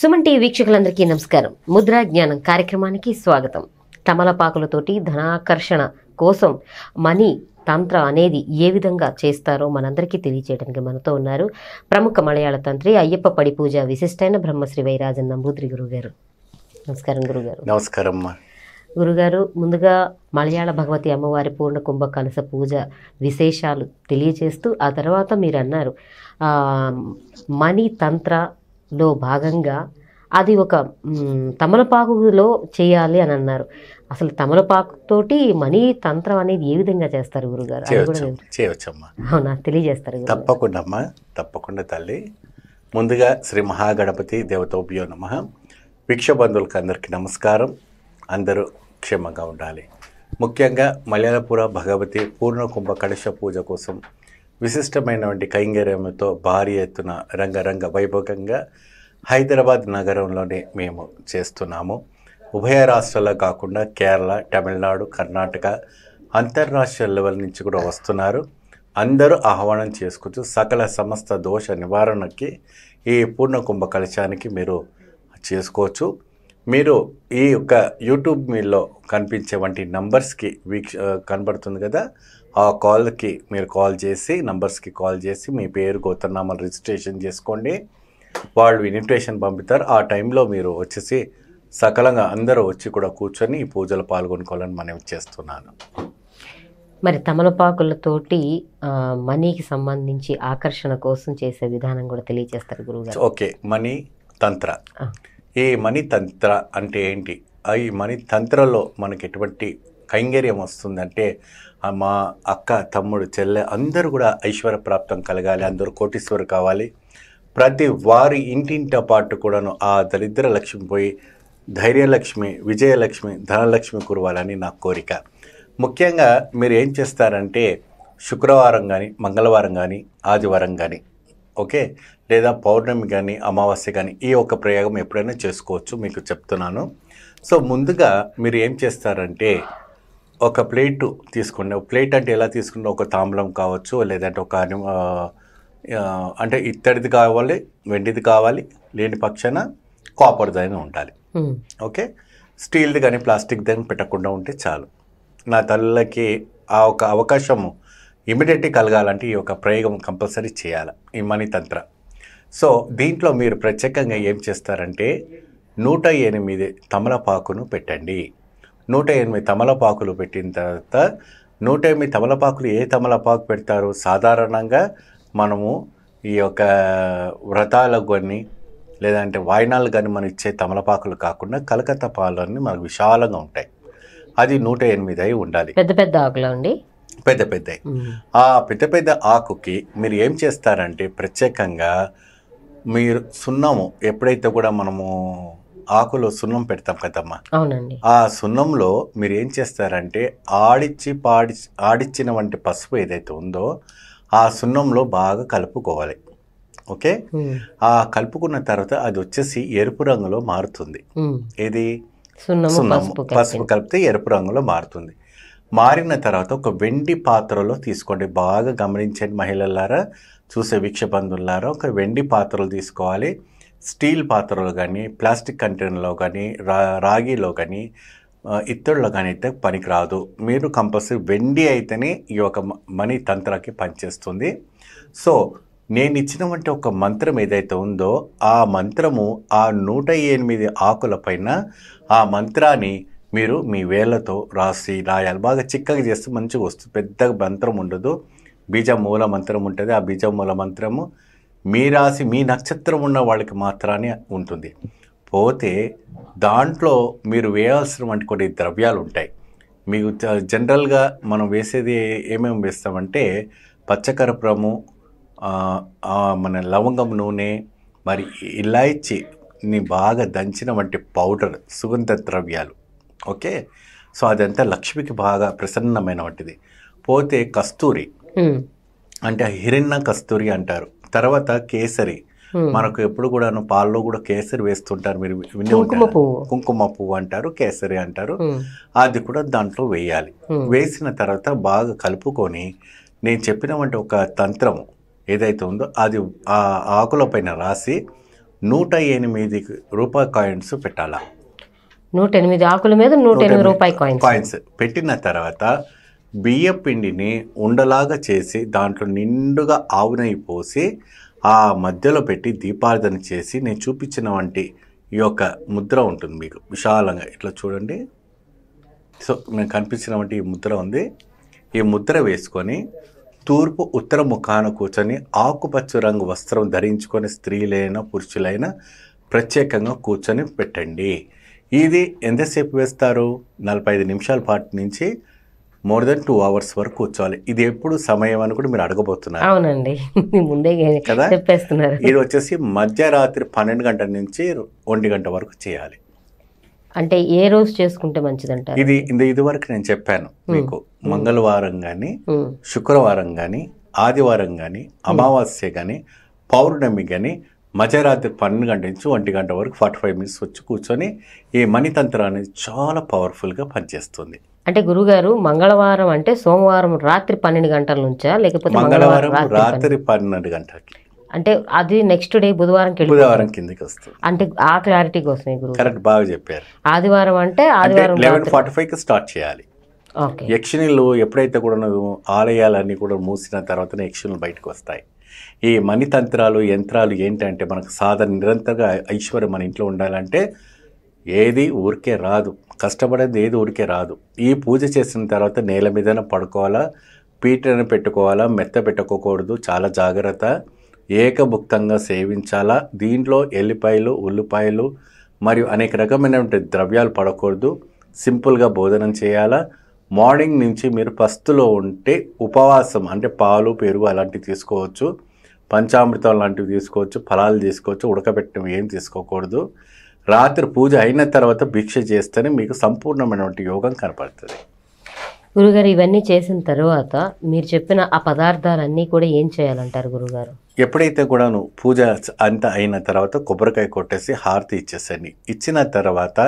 Suman TV వీక్షకులందరికీ నమస్కారం ముద్రా జ్ఞానం కార్యక్రమానికి స్వాగతం తమలపాకులతోటి ధనాకర్షణ కోసం మనీ తంత్ర అనేది ఏ విధంగా చేస్తారో మనందరికీ తెలియచేయడానికి మనతో ఉన్నారు ప్రముఖ మలయాళ తంత్రి అయ్యప్ప పడి పూజ విశిష్టైన బ్రహ్మశ్రీ వైరాజన్ నంబూద్రి గురుగారు నమస్కారం గురుగారు నమస్కారం గురుగారు ముందుగా మలయాళ భగవతి అమ్మవారి పూర్ణ కుంభ కలస పూజ విశేషాలు తెలియజేస్తూ ఆ తర్వాత మీరు అన్నారు మణి తంత్రలో భాగంగా అది ఒక తమలపాకులో చేయాలి అని అన్నారు అసలు తమలపాకుతోటి మనీ తంత్రం అనేది ఏ విధంగా చేస్తారు గురుగారు చేయవచ్చమ్మా అవునా తెలియజేస్తారు తప్పకుండా అమ్మా తప్పకుండా తల్లి ముందుగా శ్రీ మహాగణపతి దేవతోభ్యో నమ భిక్షబంధులకు అందరికీ నమస్కారం అందరూ క్షేమంగా ఉండాలి ముఖ్యంగా మలయాళపుర భగవతి పూర్ణ కుంభ కలశ పూజ కోసం విశిష్టమైనటువంటి కైంగర్యంతో భారీ ఎత్తున రంగరంగ వైభవంగా హైదరాబాద్ నగరంలోనే మేము చేస్తున్నాము ఉభయ రాష్ట్రాల్లో కాకుండా కేరళ తమిళనాడు కర్ణాటక అంతర్రాష్ట్ర లెవెల్ నుంచి కూడా వస్తున్నారు అందరూ ఆహ్వానం చేసుకుంటూ సకల సమస్త దోష నివారణకి ఈ పూర్ణ కుంభ కలశానికి మీరు చేసుకోవచ్చు మీరు ఈ యొక్క యూట్యూబ్ మీలో కనిపించే వంటి నంబర్స్కి వీక్ష కనబడుతుంది కదా ఆ కాల్కి మీరు కాల్ చేసి నంబర్స్కి కాల్ చేసి మీ పేరు గోతనామాలు రిజిస్ట్రేషన్ చేసుకోండి వాళ్ళు ఇన్విటేషన్ పంపుతారు ఆ టైంలో మీరు వచ్చేసి సకలంగా అందరూ వచ్చి కూడా కూర్చొని ఈ పూజలు పాల్గొనుకోవాలని మనం చేస్తున్నాను మరి తమలపాకులతోటి మనీకి సంబంధించి ఆకర్షణ కోసం చేసే విధానం కూడా తెలియజేస్తారు గురువు ఓకే మనీ తంత్ర ఈ మణితంత్ర అంటే ఏంటి ఈ మణితంత్రలో మనకి ఎటువంటి కైంగర్యం వస్తుందంటే మా అక్క తమ్ముడు చెల్లె అందరూ కూడా ఐశ్వర్య ప్రాప్తం కలగాలి అందరూ కోటీశ్వరు కావాలి ప్రతి వారి ఇంటింట పాటు కూడాను ఆ దరిద్ర లక్ష్మి పోయి ధైర్యలక్ష్మి విజయలక్ష్మి ధనలక్ష్మి కురవాలని నా కోరిక ముఖ్యంగా మీరు ఏం చేస్తారంటే శుక్రవారం కానీ మంగళవారం కానీ ఆదివారం కానీ ఓకే లేదా పౌర్ణమి కానీ అమావాస్య కానీ ఈ ఒక ప్రయోగం ఎప్పుడైనా చేసుకోవచ్చు మీకు చెప్తున్నాను సో ముందుగా మీరు ఏం చేస్తారంటే ఒక ప్లేటు తీసుకోండి ప్లేట్ అంటే ఎలా తీసుకుంటే ఒక తాంబలం కావచ్చు లేదంటే ఒక అంటే ఇత్తడిది కావాలి వెండిది కావాలి లేని పక్షాన కాపర్దైనా ఉండాలి ఓకే స్టీల్ది కానీ ప్లాస్టిక్ కానీ పెట్టకుండా ఉంటే చాలు నా తల్లకి ఆ ఒక అవకాశము ఇమీడియట్గా కలగాలంటే ఈ యొక్క ప్రయోగం కంపల్సరీ చేయాలి ఈ మనీ తంత్ర సో దీంట్లో మీరు ప్రత్యేకంగా ఏం చేస్తారంటే నూట ఎనిమిది తమలపాకును పెట్టండి నూట ఎనిమిది తమలపాకులు పెట్టిన తర్వాత నూట ఎనిమిది తమలపాకులు ఏ తమలపాకు పెడతారు సాధారణంగా మనము ఈ యొక్క వ్రతాలకు కానీ లేదంటే వాయినాలు కానీ మనం ఇచ్చే తమలపాకులు కాకుండా కలకత్తా పాలన్నీ మనకు విశాలంగా ఉంటాయి అది నూట ఎనిమిది అయి ఉండాలి పెద్ద పెద్ద ఆకులు అండి పెద్ద పెద్ద ఆ పెద్ద పెద్ద ఆకుకి మీరు ఏం చేస్తారంటే ప్రత్యేకంగా మీరు సున్నము ఎప్పుడైతే కూడా మనము ఆకులో సున్నం పెడతాం కదమ్మా అవునండి ఆ సున్నంలో మీరు ఏం చేస్తారంటే ఆడిచ్చి పాడి ఆడిచ్చిన వంటి పసుపు ఏదైతే ఉందో ఆ సున్నంలో బాగా కలుపుకోవాలి ఓకే ఆ కలుపుకున్న తర్వాత అది వచ్చేసి ఎరుపు రంగులో మారుతుంది ఏది సున్నం పసుపు కలిపితే ఎరుపు రంగులో మారుతుంది మారిన తర్వాత ఒక వెండి పాత్రలో తీసుకోండి బాగా గమనించండి మహిళలారా చూసే వీక్షబంధువులారా ఒక వెండి పాత్రలు తీసుకోవాలి స్టీల్ పాత్రలు కానీ ప్లాస్టిక్ కంటైనర్లో కానీ రా రాగిలో కానీ ఇత్తడిలో కానీ అయితే పనికి రాదు మీరు కంపల్సరీ వెండి అయితేనే ఈ యొక్క మనీ తంత్రాకి పనిచేస్తుంది సో నేను ఇచ్చినటువంటి ఒక మంత్రం ఏదైతే ఉందో ఆ మంత్రము ఆ నూట ఎనిమిది ఆకుల పైన ఆ మంత్రాన్ని మీరు మీ వేళ్ళతో రాసి రాయాలి బాగా చిక్కగా చేస్తే మంచిగా వస్తుంది పెద్దగా మంత్రం ఉండదు బీజ మూల మంత్రం ఉంటుంది ఆ మూల మంత్రము మీ రాసి మీ నక్షత్రం ఉన్న వాళ్ళకి మాత్రమే ఉంటుంది పోతే దాంట్లో మీరు వేయాల్సిన వంటి కొన్ని ద్రవ్యాలు ఉంటాయి మీకు జనరల్గా మనం వేసేది ఏమేమి వేస్తామంటే పచ్చకరపురము మన లవంగం నూనె మరి ఇలాయచిని బాగా దంచిన వంటి పౌడర్ సుగంధ ద్రవ్యాలు ఓకే సో అదంతా లక్ష్మికి బాగా ప్రసన్నమైన వంటిది పోతే కస్తూరి అంటే హిరణ్య కస్తూరి అంటారు తర్వాత కేసరి మనకు ఎప్పుడు కూడాను పాల్లో కూడా కేసరి వేస్తుంటారు మీరు కుంకుమ పువ్వు అంటారు కేసరి అంటారు అది కూడా దాంట్లో వేయాలి వేసిన తర్వాత బాగా కలుపుకొని నేను చెప్పినవంటి ఒక తంత్రము ఏదైతే ఉందో అది ఆ ఆకుల పైన రాసి నూట ఎనిమిది రూపాయి కాయిన్స్ పెట్టాలా నూట ఎనిమిది ఆకుల మీద నూట ఎనిమిది రూపాయి కాయిన్స్ పెట్టిన తర్వాత బియ్యం పిండిని ఉండలాగా చేసి దాంట్లో నిండుగా ఆవు నెయ్యి పోసి ఆ మధ్యలో పెట్టి దీపార్థన చేసి నేను చూపించిన వంటి ఈ యొక్క ముద్ర ఉంటుంది మీకు విశాలంగా ఇట్లా చూడండి సో నేను కనిపించిన వంటి ఈ ముద్ర ఉంది ఈ ముద్ర వేసుకొని తూర్పు ఉత్తర ముఖాన కూర్చొని ఆకుపచ్చ రంగు వస్త్రం ధరించుకొని స్త్రీలైన పురుషులైన ప్రత్యేకంగా కూర్చొని పెట్టండి ఇది ఎంతసేపు వేస్తారు నలభై ఐదు నిమిషాల పాటు నుంచి మోర్ దెన్ టూ అవర్స్ వరకు కూర్చోవాలి ఇది ఎప్పుడు సమయం అని కూడా మీరు అడగబోతున్నారు అవునండి ముందే కదా చెప్పేస్తున్నారు ఇది వచ్చేసి మధ్యరాత్రి పన్నెండు గంటల నుంచి ఒంటి గంట వరకు చేయాలి అంటే ఏ రోజు చేసుకుంటే మంచిదంట ఇది ఇది వరకు నేను చెప్పాను మీకు మంగళవారం కానీ శుక్రవారం కానీ ఆదివారం కానీ అమావాస్య కానీ పౌర్ణమి కానీ మధ్యరాత్రి పన్నెండు గంట నుంచి ఒంటి గంట వరకు ఫార్టీ ఫైవ్ మినిట్స్ వచ్చి కూర్చొని ఈ మణితంత్రం అనేది చాలా పవర్ఫుల్గా పనిచేస్తుంది అంటే గురుగారు మంగళవారం అంటే సోమవారం రాత్రి పన్నెండు గంటల నుంచా లేకపోతే మంగళవారం రాత్రి పన్నెండు గంటలకి అంటే అది నెక్స్ట్ డే బుధవారం బుధవారం కిందకి వస్తుంది అంటే ఆ క్లారిటీ కోసమే కరెక్ట్ బాగా చెప్పారు ఆదివారం అంటే ఆదివారం లెవెన్ ఫార్టీ ఫైవ్కి స్టార్ట్ చేయాలి యక్షిణులు ఎప్పుడైతే కూడా ఆలయాలన్నీ కూడా మూసిన తర్వాత యక్షిణులు బయటకు వస్తాయి ఈ మణితంత్రాలు యంత్రాలు ఏంటంటే మనకు సాధన నిరంతరంగా ఐశ్వర్యం మన ఇంట్లో ఉండాలంటే ఏది ఊరికే రాదు కష్టపడేది ఏది ఊరికే రాదు ఈ పూజ చేసిన తర్వాత నేల మీదన పడుకోవాలా పీటను పెట్టుకోవాలా మెత్త పెట్టుకోకూడదు చాలా జాగ్రత్త ఏకభుక్తంగా సేవించాలా దీంట్లో ఎల్లిపాయలు ఉల్లిపాయలు మరియు అనేక రకమైనటువంటి ద్రవ్యాలు పడకూడదు సింపుల్గా భోజనం చేయాలా మార్నింగ్ నుంచి మీరు పస్తులో ఉంటే ఉపవాసం అంటే పాలు పెరుగు అలాంటివి తీసుకోవచ్చు పంచామృతం లాంటివి తీసుకోవచ్చు ఫలాలు తీసుకోవచ్చు ఉడకబెట్టడం ఏం తీసుకోకూడదు రాత్రి పూజ అయిన తర్వాత భిక్ష చేస్తేనే మీకు సంపూర్ణమైనటువంటి యోగం కనపడుతుంది గురుగారు ఇవన్నీ చేసిన తర్వాత మీరు చెప్పిన ఆ పదార్థాలన్నీ కూడా ఏం చేయాలంటారు గురుగారు ఎప్పుడైతే కూడాను పూజ అంత అయిన తర్వాత కొబ్బరికాయ కొట్టేసి హారతి ఇచ్చేసండి ఇచ్చిన తర్వాత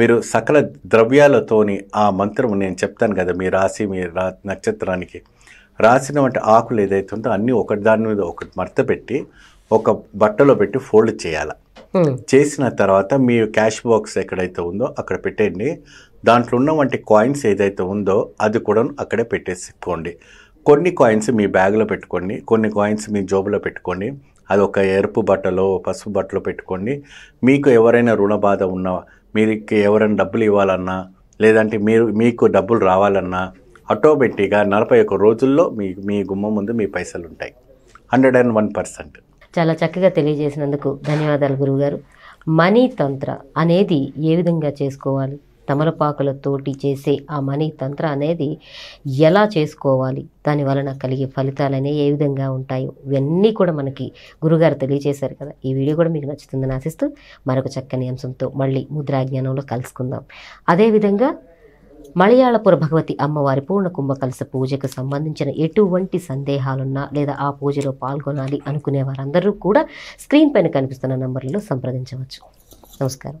మీరు సకల ద్రవ్యాలతోని ఆ మంత్రం నేను చెప్తాను కదా మీ రాశి మీ రా నక్షత్రానికి రాసిన వంటి ఆకులు ఏదైతే ఉందో అన్నీ ఒకటి దాని మీద ఒకటి మర్త పెట్టి ఒక బట్టలో పెట్టి ఫోల్డ్ చేయాలి చేసిన తర్వాత మీ క్యాష్ బాక్స్ ఎక్కడైతే ఉందో అక్కడ పెట్టండి దాంట్లో ఉన్న వంటి కాయిన్స్ ఏదైతే ఉందో అది కూడా అక్కడే పెట్టేసుకోండి కొన్ని కాయిన్స్ మీ బ్యాగ్లో పెట్టుకోండి కొన్ని కాయిన్స్ మీ జోబులో పెట్టుకోండి అది ఒక ఎరుపు బట్టలో పసుపు బట్టలో పెట్టుకోండి మీకు ఎవరైనా రుణ బాధ ఉన్నా మీకు ఎవరైనా డబ్బులు ఇవ్వాలన్నా లేదంటే మీరు మీకు డబ్బులు రావాలన్నా ఆటోమేటిక్గా నలభై ఒక్క రోజుల్లో మీ మీ గుమ్మం ముందు మీ పైసలు ఉంటాయి హండ్రెడ్ అండ్ వన్ పర్సెంట్ చాలా చక్కగా తెలియజేసినందుకు ధన్యవాదాలు గురువుగారు మనీ తంత్ర అనేది ఏ విధంగా చేసుకోవాలి తమలపాకులతోటి చేసే ఆ మనీ తంత్ర అనేది ఎలా చేసుకోవాలి దాని వలన కలిగే ఫలితాలు అనేవి ఏ విధంగా ఉంటాయో ఇవన్నీ కూడా మనకి గురుగారు తెలియజేశారు కదా ఈ వీడియో కూడా మీకు నచ్చుతుందని ఆశిస్తూ మరొక చక్కని అంశంతో మళ్ళీ ముద్రాజ్ఞానంలో కలుసుకుందాం అదేవిధంగా మలయాళపుర భగవతి అమ్మవారి పూర్ణ కుంభకలస పూజకు సంబంధించిన ఎటువంటి సందేహాలున్నా లేదా ఆ పూజలో పాల్గొనాలి అనుకునే వారందరూ కూడా స్క్రీన్ పైన కనిపిస్తున్న నంబర్లలో సంప్రదించవచ్చు నమస్కారం